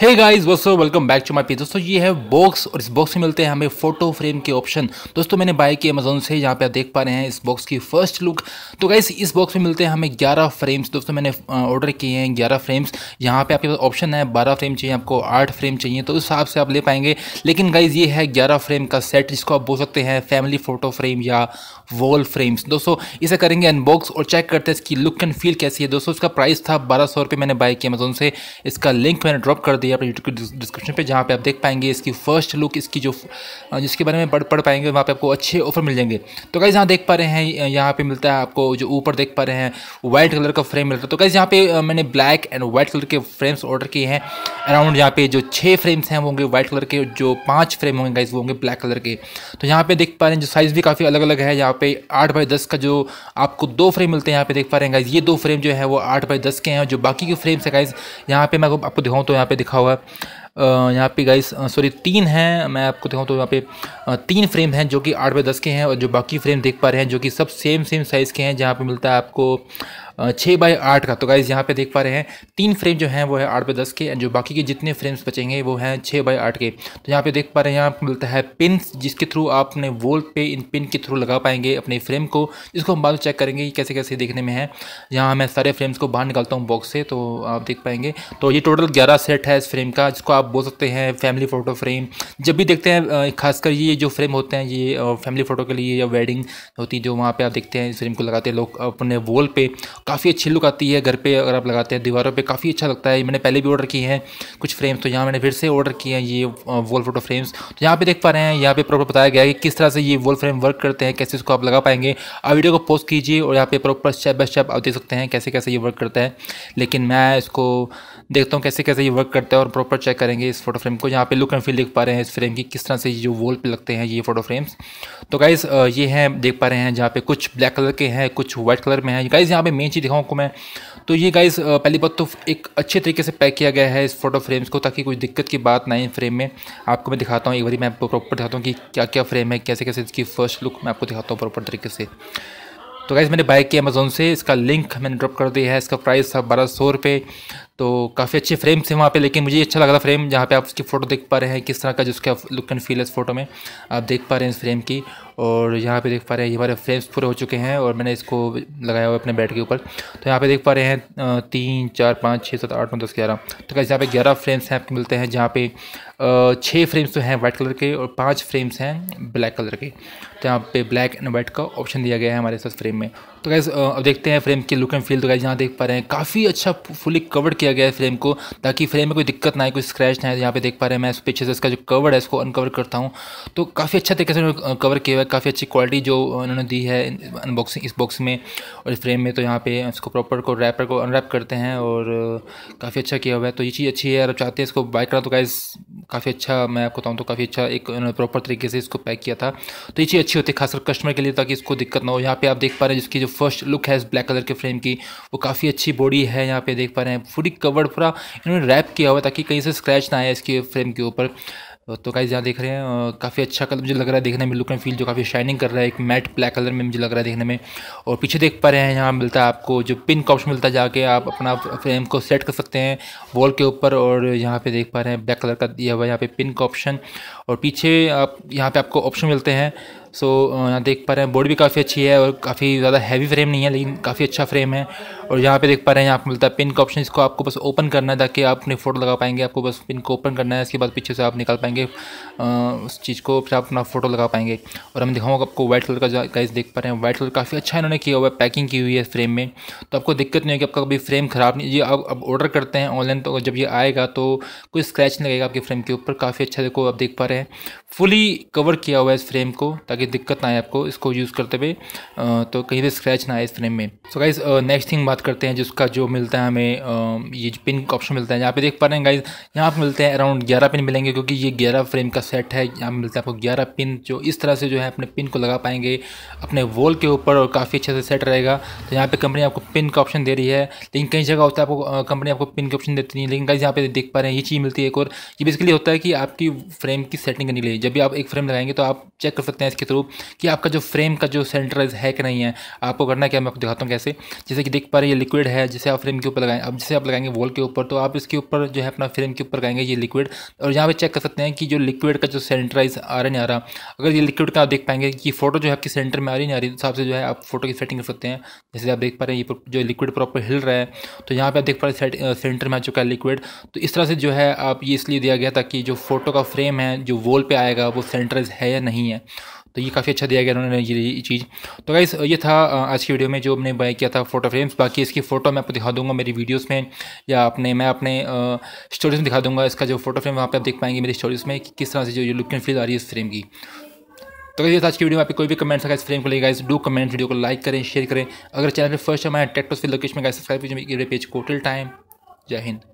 हे guys वसो welcome back to my P दोस्तों ये है बॉक्स और इस बॉक्स में मिलते हैं हमें फोटो फ्रेम के ऑप्शन दोस्तों मैंने बाय की अमेजोन से यहाँ पे आप देख पा रहे हैं इस बॉक्स की फर्स्ट लुक तो गाइस इस बॉक्स में मिलते हैं हमें 11 फ्रेम्स दोस्तों मैंने ऑर्डर किए हैं 11 फ्रेम्स यहाँ पे आपके पास ऑप्शन है बारह फ्रेम चाहिए आपको आठ फ्रेम चाहिए तो उस हिसाब से आप ले पाएंगे लेकिन गाइज ये है ग्यारह फ्रेम का सेट जिसको आप बोल सकते हैं फैमिली फोटो फ्रेम या वॉल फ्रेम्स दोस्तों इसे करेंगे अनबॉक्स और चेक करते हैं इसकी लुक एंड फील कैसी है दोस्तों इसका प्राइस था बारह मैंने बाय किया अमेजोन से इसका लिंक मैंने ड्रॉप कर दिया रही है अपने यूट्यूब के डिस्क्रिप्शन पे जहाँ पे आप देख पाएंगे इसकी फर्स्ट लुक इसकी जो जिसके बारे में पढ़ पढ़ पाएंगे वहाँ पे आपको अच्छे ऑफर मिल जाएंगे तो कैसे यहाँ देख पा रहे हैं यहाँ पे मिलता है आपको जो ऊपर देख पा रहे हैं व्हाइट कलर का फ्रेम मिलता है तो कैसे यहाँ पे मैंने ब्लैक एंड व्हाइट कलर के फ्रेम्स ऑर्डर किए हैं अराउंड यहाँ पे जो छः फ्रेम्स हैं वो होंगे व्हाइट कलर के जो पाँच फ्रेम होंगे गाइज वो होंगे ब्लैक कलर के तो यहाँ पे देख पा रहे हैं जो साइज़ भी काफ़ी अलग अलग है यहाँ पे आठ बाई दस का जो आपको दो फ्रेम मिलते हैं यहाँ पे देख पा रहे हैं गाइज ये दो फ्रेम जो है वो आठ बाई दस के हैं जो बाकी के फ्रेम्स है गाइज यहाँ पे मैं आपको दिखाऊँ तो यहाँ पे दिखा रखा हुआ है यहाँ पे गाइस सॉरी तीन हैं मैं आपको दिखाऊँ तो यहाँ पे तीन फ्रेम हैं जो कि आठ बाई दस के हैं और जो बाकी फ्रेम देख पा रहे हैं जो कि सब सेम सेम साइज़ के हैं जहाँ पे मिलता है आपको छः बाई आठ का तो गाइज़ यहाँ पे देख पा रहे हैं तीन फ्रेम जो हैं वो है आठ बाई दस के एंड जो बाकी के जितने फ्रेम्स बचेंगे वो हैं छः बाई आठ के तो यहाँ पे देख पा रहे हैं यहाँ मिलता है पिन जिसके थ्रू आप अपने वॉल पे इन पिन के थ्रू लगा पाएंगे अपने फ्रेम को जिसको हम बाद में चेक करेंगे कैसे कैसे देखने में है यहाँ मैं सारे फ्रेम्स को बाहर निकालता हूँ बॉक्स से तो आप देख पाएंगे तो ये टोटल ग्यारह सेट है इस फ्रेम का जिसको आप बोल सकते हैं फैमिली फ़ोटो फ्रेम जब भी देखते हैं खासकर ये जो फ्रेम होते हैं ये फैमिली फ़ोटो के लिए या वेडिंग होती है जो वहाँ पर आप देखते हैं इस फ्रेम को लगाते हैं लोग अपने वॉल पे काफ़ी अच्छी लुक आती है घर पे अगर आप लगाते हैं दीवारों पे काफ़ी अच्छा लगता है मैंने पहले भी ऑर्डर किए हैं कुछ फ्रेम्स तो यहाँ मैंने फिर से ऑर्डर किए हैं ये वॉल फोटो फ्रेम्स तो यहाँ पे देख पा रहे हैं यहाँ पे प्रॉपर बताया गया है कि किस तरह से ये वॉल फ्रेम वर्क करते हैं कैसे इसको आप लगा पाएंगे आप वीडियो को पोस्ट कीजिए और यहाँ पे प्रॉपर स्टेप बाय स्टेप आप देख सकते हैं कैसे कैसे ये वर्क करता है लेकिन मैं इसको देखता हूँ कैसे कैसे ये वर्क करता है और प्रॉपर चेक करेंगे इस फोटो फ्रेम को यहाँ पे लुक एंड फील देख पा रहे हैं इस फ्रेम की किस तरह से जो वॉल पे लगते हैं ये फोटो फ्रेम्स तो गाइज़ ये हैं देख पा रहे हैं जहाँ पे कुछ ब्लैक कलर के हैं कुछ व्हाइट कलर में हैं गाइज़ यहाँ पे मेन चीज़ दिखाऊँ को मैं तो ये गाइज़ पहली बात तो एक अच्छे तरीके से पैक किया गया है इस फोटो फ्रेम्स को ताकि कोई दिक्कत की बात ना इन फ्रेम में आपको मैं दिखाता हूँ एक बार मैं आपको प्रॉपर दिखाता हूँ कि क्या क्या फ्रेम है कैसे कैसे इसकी फर्स्ट लुक मैं आपको दिखाता हूँ प्रॉपर तरीके से तो गाइज़ मैंने बाइक की अमेज़ोन से इसका लिंक मैंने ड्रॉप कर दिया है इसका प्राइस था बारह सौ रुपये तो काफ़ी अच्छे फ्रेम थे वहाँ पे लेकिन मुझे अच्छा लगा था फ्रेम जहाँ पे आप उसकी फ़ोटो देख पा रहे हैं किस तरह का जिसका लुक एंड फील है इस फोटो में आप देख पा रहे हैं इस फ्रेम की और यहाँ पे देख पा रहे हैं ये हमारे फ्रेम्स पूरे हो चुके हैं और मैंने इसको लगाया हुआ अपने बेड के ऊपर तो यहाँ पे देख पा रहे हैं तीन चार पाँच छः सात आठ नौ दस ग्यारह तो कैसे यहाँ पे ग्यारह फ्रेम्स हैं आपको मिलते हैं जहाँ पे छः फ्रेम्स तो हैं वाइट कलर के और पाँच फ्रेम्स हैं ब्लैक कलर के तो यहाँ पे ब्लैक एंड वाइट का ऑप्शन दिया गया है हमारे साथ फ्रेम में तो कैसे अब देखते हैं फ्रेम की लुक एंड फील तो कैसे यहाँ देख पा रहे हैं काफ़ी अच्छा फुली कवर्ड किया किया गया है फ्रेम को ताकि फ्रेम में कोई दिक्कत ना आए कोई स्क्रैच ना आए यहाँ पे देख पा रहे हैं मैं इस पीछे से इसका जो कवर है इसको अनकवर करता हूँ तो काफ़ी अच्छा तरीके से कवर किया हुआ है काफ़ी अच्छी क्वालिटी जो उन्होंने दी है अनबॉक्सिंग इस बॉक्स में और इस फ्रेम में तो यहाँ पे इसको प्रॉपर को रैपर को अनरैप करते हैं और काफ़ी अच्छा किया हुआ है तो ये चीज़ अच्छी है अगर चाहते हैं इसको बाय करा तो गाइज काफ़ी अच्छा मैं आपको बताऊँ तो काफ़ी अच्छा एक उन्होंने प्रॉपर तरीके से इसको पैक किया था तो ये चीज़ अच्छी होती है खासकर कस्टमर के लिए ताकि इसको दिक्कत ना हो यहाँ पे आप देख पा रहे हैं जिसकी जो फर्स्ट लुक है इस ब्लैक कलर के फ्रेम की वो काफ़ी अच्छी बॉडी है यहाँ पे देख पा रहे हैं पूरी कवर्ड पूरा इन्होंने रैप किया हुआ ताकि कहीं से स्क्रैच ना आए इसके फ्रेम के ऊपर तो गाइज तो यहाँ देख रहे हैं काफ़ी अच्छा कलर मुझे लग रहा है देखने में लुक एंड फील जो काफ़ी शाइनिंग कर रहा है एक मैट ब्लैक कलर में मुझे लग रहा है देखने में और पीछे देख पा रहे हैं यहाँ मिलता है आपको जो पिन का ऑप्शन मिलता है जाके आप अपना फ्रेम को सेट कर सकते हैं वॉल के ऊपर और यहाँ पे देख पा रहे हैं ब्लैक कलर का दिया हुआ है यहाँ पे पिन का ऑप्शन और पीछे आप यहाँ पर आपको ऑप्शन मिलते हैं सो यहाँ देख पा रहे हैं बोर्ड भी काफ़ी अच्छी है और काफ़ी ज़्यादा हैवी फ्रेम नहीं है लेकिन काफ़ी अच्छा फ्रेम है और यहाँ पे देख पा रहे हैं यहाँ आपको मिलता है पिन का ऑप्शन इसको आपको बस ओपन करना है ताकि आप अपनी फ़ोटो लगा पाएंगे आपको बस पिन को ओपन करना है इसके बाद पीछे से आप निकाल पाएंगे उस चीज़ को फिर आप अपना फ़ोटो लगा पाएंगे और हम दिखाऊंगा आपको व्हाइट कलर का गाइज देख पा रहे हैं व्हाइट कलर काफ़ी अच्छा इन्होंने किया हुआ है पैकिंग की हुई है फ्रेम में तो आपको दिक्कत नहीं होगी आपका कभी फ्रेम ख़राब नहीं ये आप अब ऑर्डर करते हैं ऑनलाइन तो जब ये आएगा तो कोई स्क्रैच नहीं लगेगा आपके फ्रेम के ऊपर काफ़ी अच्छा देखो आप देख पा रहे हैं फुली कवर किया हुआ है इस फ्रेम को ताकि ताकि दिक्कत ना आए आपको इसको यूज़ करते हुए तो कहीं भी स्क्रैच ना आए इस फ्रेम में सो गाइज नेक्स्ट थिंग बात करते हैं जिसका जो मिलता है हमें ये जो पिन का ऑप्शन मिलता है यहाँ पे देख पा रहे हैं गाइज यहाँ पर मिलते हैं अराउंड ग्यारह पिन मिलेंगे क्योंकि ये ग्यारह फ्रेम का सेट है यहाँ मिलता है आपको ग्यारह पिन जो इस तरह से जो है अपने पिन को लगा पाएंगे अपने वॉल के ऊपर और काफ़ी अच्छे से सेट रहेगा तो यहाँ पर कंपनी आपको पिन का ऑप्शन दे रही है लेकिन कई जगह होता है आपको कंपनी आपको पिन का ऑप्शन देती नहीं लेकिन गाइज यहाँ पे देख पा रहे हैं ये चीज़ मिलती है एक और ये बेसिकली होता है कि आपकी फ्रेम की सेटिंग करने के लिए जब भी आप एक फ्रेम लगाएंगे तो आप चेक कर सकते हैं इसके थ्रू कि आपका जो फ्रेम का जो सेंटराइज है कि नहीं है आपको करना क्या मैं आपको दिखाता हूँ कैसे जैसे कि देख पा रहे ये लिक्विड है जिसे आप फ्रेम के ऊपर लगाएं अब जैसे आप लगाएंगे वॉल के ऊपर तो आप इसके ऊपर जो है अपना फ्रेम के ऊपर लगाएंगे ये लिक्विड और यहाँ पर चेक कर सकते हैं कि जो लिक्विड का जो सेंटराइज आ रहा नहीं आ रहा अगर ये लिक्विड का आप देख पाएंगे कि फोटो जो है आपकी सेंटर में आ रही नहीं आ रही हिसाब तो से जो है आप फोटो की सेटिंग कर सकते हैं जैसे आप देख पा रहे हैं ये जो लिक्विड प्रॉपर हिल रहा है तो यहाँ पर आप देख पा रहे सेंटर में आ चुका है लिक्विड तो इस तरह से जो है आप ये इसलिए दिया गया था कि जो फोटो का फ्रेम है जो वॉल पे आएगा वो सेंटराइज है या नहीं है तो ये काफ़ी अच्छा दिया गया उन्होंने ये चीज़ तो गाइस ये था आज की वीडियो में जो हमने बाय किया था फोटो फ्रेम्स बाकी इसकी फ़ोटो मैं आपको दिखा दूंगा मेरी वीडियोस में या अपने मैं अपने स्टोरीज में दिखा दूंगा इसका जो फोटो फ्रेम वहाँ पे आप देख पाएंगे मेरी स्टोरीज में कि किस तरह से जो ये लुक एंड फील आ रही है इस फ्रेम की तो गाइस आज की वीडियो में आप कोई भी कमेंट्स आगे इस फ्रेम को लेगा इस डू कमेंट वीडियो को लाइक करें शेयर करें अगर चैनल पर फर्स्ट टाइम आए टेक्टोस फिर लोकेश में सब्सक्राइब कीजिए मेरे पेज को टिल टाइम जय हिंद